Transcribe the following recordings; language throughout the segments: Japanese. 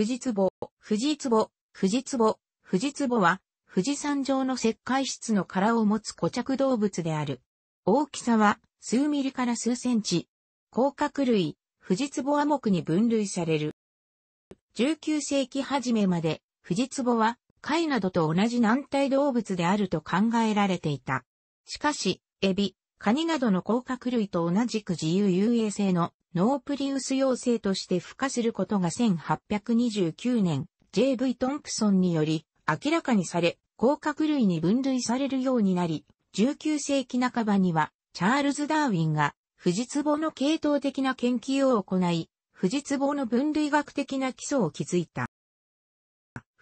富士壺、富士壺、富士壺、富士壺は、富士山上の石灰質の殻を持つ固着動物である。大きさは、数ミリから数センチ。甲殻類、富士壺亜目に分類される。19世紀初めまで、富士壺は、貝などと同じ軟体動物であると考えられていた。しかし、エビ、カニなどの甲殻類と同じく自由遊泳性のノープリウス陽性として付加することが1829年、J.V. トンプソンにより明らかにされ、甲殻類に分類されるようになり、19世紀半ばには、チャールズ・ダーウィンが、富士壺の系統的な研究を行い、富士壺の分類学的な基礎を築いた。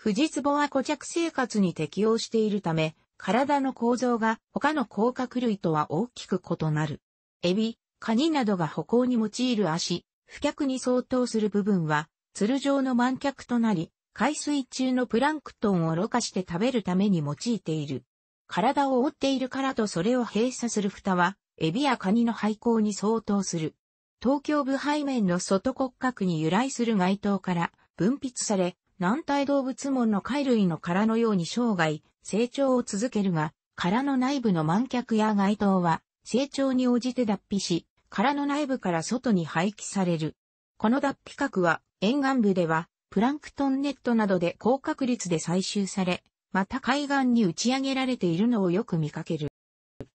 富士壺は固着生活に適応しているため、体の構造が他の甲殻類とは大きく異なる。エビ、カニなどが歩行に用いる足、不脚に相当する部分は、鶴状の満脚となり、海水中のプランクトンをろ過して食べるために用いている。体を覆っているからとそれを閉鎖する蓋は、エビやカニの廃校に相当する。東京部背面の外骨格に由来する街灯から分泌され、軟体動物門の貝類の殻のように生涯、成長を続けるが、殻の内部の満脚や街灯は、成長に応じて脱皮し、殻の内部から外に排気される。この脱皮核は沿岸部ではプランクトンネットなどで高確率で採集され、また海岸に打ち上げられているのをよく見かける。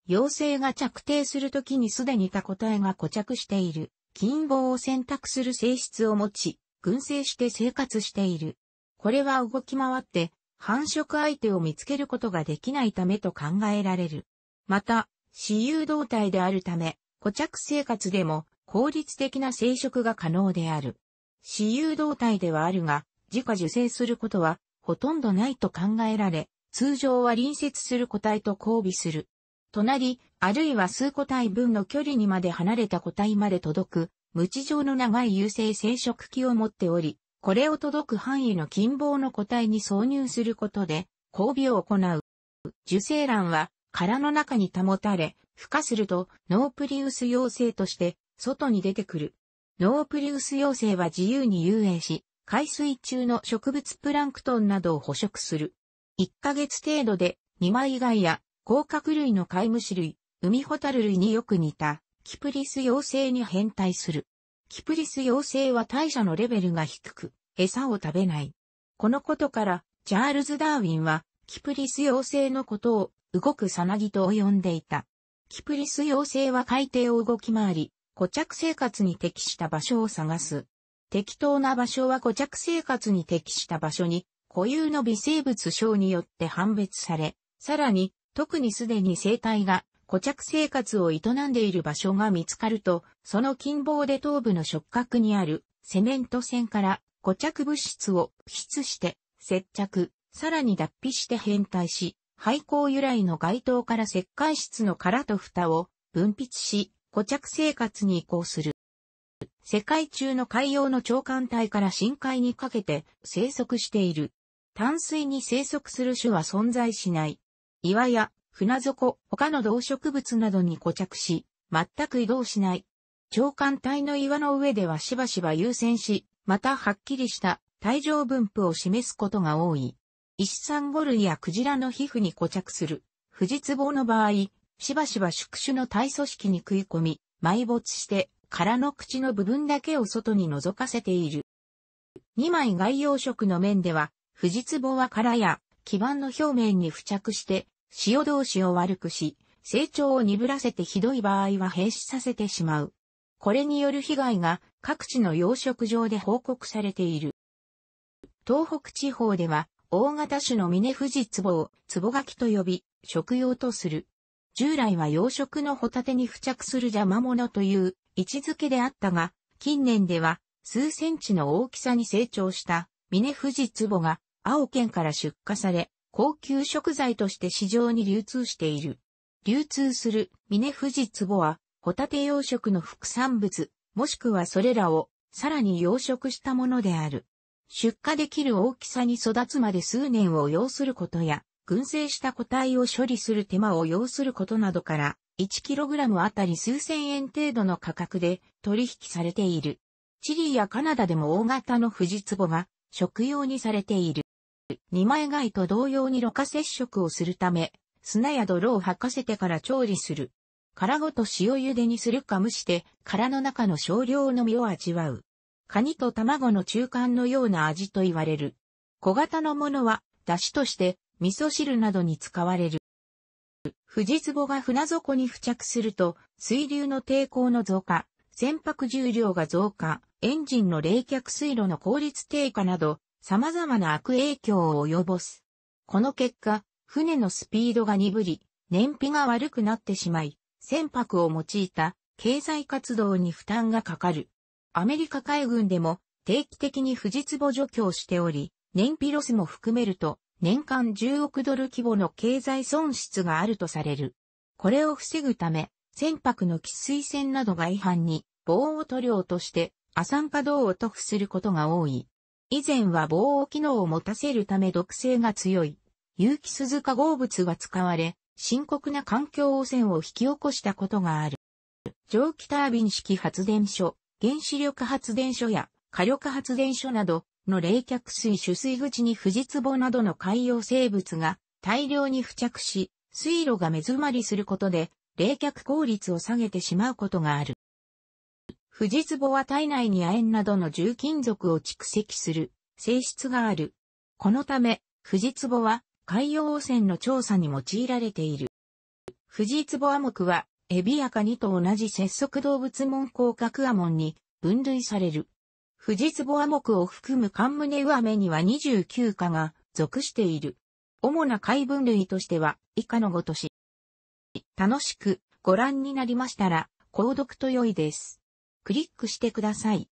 陽性が着底するときにすでにた個体が固着している、金棒を選択する性質を持ち、群生して生活している。これは動き回って、繁殖相手を見つけることができないためと考えられる。また、私有動態であるため、固着生活でも効率的な生殖が可能である。私有動態ではあるが、自家受精することはほとんどないと考えられ、通常は隣接する個体と交尾する。隣、あるいは数個体分の距離にまで離れた個体まで届く、無知状の長い有性生殖器を持っており、これを届く範囲の近傍の個体に挿入することで、交尾を行う。受精卵は殻の中に保たれ、孵化すると、ノープリウス幼生として、外に出てくる。ノープリウス幼生は自由に遊泳し、海水中の植物プランクトンなどを捕食する。1ヶ月程度で、二枚貝や、甲殻類の貝虫類、海ホタル類によく似た、キプリス幼生に変態する。キプリス幼生は代謝のレベルが低く、餌を食べない。このことから、チャールズ・ダーウィンは、キプリス幼生のことを、動くさなぎと呼んでいた。キプリス妖精は海底を動き回り、固着生活に適した場所を探す。適当な場所は固着生活に適した場所に固有の微生物症によって判別され、さらに特にすでに生態が固着生活を営んでいる場所が見つかると、その近傍で頭部の触覚にあるセメント線から固着物質を付出して接着、さらに脱皮して変態し、廃校由来の街灯から石灰質の殻と蓋を分泌し、固着生活に移行する。世界中の海洋の長官帯から深海にかけて生息している。淡水に生息する種は存在しない。岩や船底、他の動植物などに固着し、全く移動しない。長官帯の岩の上ではしばしば優先し、またはっきりした体状分布を示すことが多い。石酸魚類やクジラの皮膚に固着する、フジツボの場合、しばしば宿主の体組織に食い込み、埋没して殻の口の部分だけを外に覗かせている。2枚外洋食の面では、フジツボは殻や基板の表面に付着して、塩同士を悪くし、成長を鈍らせてひどい場合は閉止させてしまう。これによる被害が各地の養殖場で報告されている。東北地方では大型種の峰富士壺を壺ガキと呼び、食用とする。従来は養殖のホタテに付着する邪魔者という位置づけであったが、近年では数センチの大きさに成長した峰富士壺が青県から出荷され、高級食材として市場に流通している。流通する峰富士壺は、ホタテ養殖の副産物、もしくはそれらをさらに養殖したものである。出荷できる大きさに育つまで数年を要することや、群生した個体を処理する手間を要することなどから、1kg あたり数千円程度の価格で取引されている。チリやカナダでも大型のフジツボが食用にされている。二枚貝と同様に露過接触をするため、砂や泥を吐かせてから調理する。殻ごと塩茹でにするか蒸して、殻の中の少量の実を味わう。カニと卵の中間のような味と言われる。小型のものは、出汁として、味噌汁などに使われる。富壺が船底に付着すると、水流の抵抗の増加、船舶重量が増加、エンジンの冷却水路の効率低下など、様々な悪影響を及ぼす。この結果、船のスピードが鈍り、燃費が悪くなってしまい、船舶を用いた経済活動に負担がかかる。アメリカ海軍でも定期的に富士壺除去をしており、燃費ロスも含めると年間10億ドル規模の経済損失があるとされる。これを防ぐため、船舶の喫水船などが違反に防音塗料として亜酸化銅を塗布することが多い。以前は防音機能を持たせるため毒性が強い、有機鈴化合物が使われ、深刻な環境汚染を引き起こしたことがある。蒸気タービン式発電所、原子力発電所や火力発電所などの冷却水取水口に富士壺などの海洋生物が大量に付着し、水路が目詰まりすることで冷却効率を下げてしまうことがある。富士壺は体内に亜鉛などの重金属を蓄積する性質がある。このため、富士壺は海洋汚染の調査に用いられている。富士壺亜目はエビアカニと同じ節足動物門甲殻アモンに分類される。富士壺アモクを含むカンムネウアメには29科が属している。主な貝分類としては以下のごとし。楽しくご覧になりましたら、購読と良いです。クリックしてください。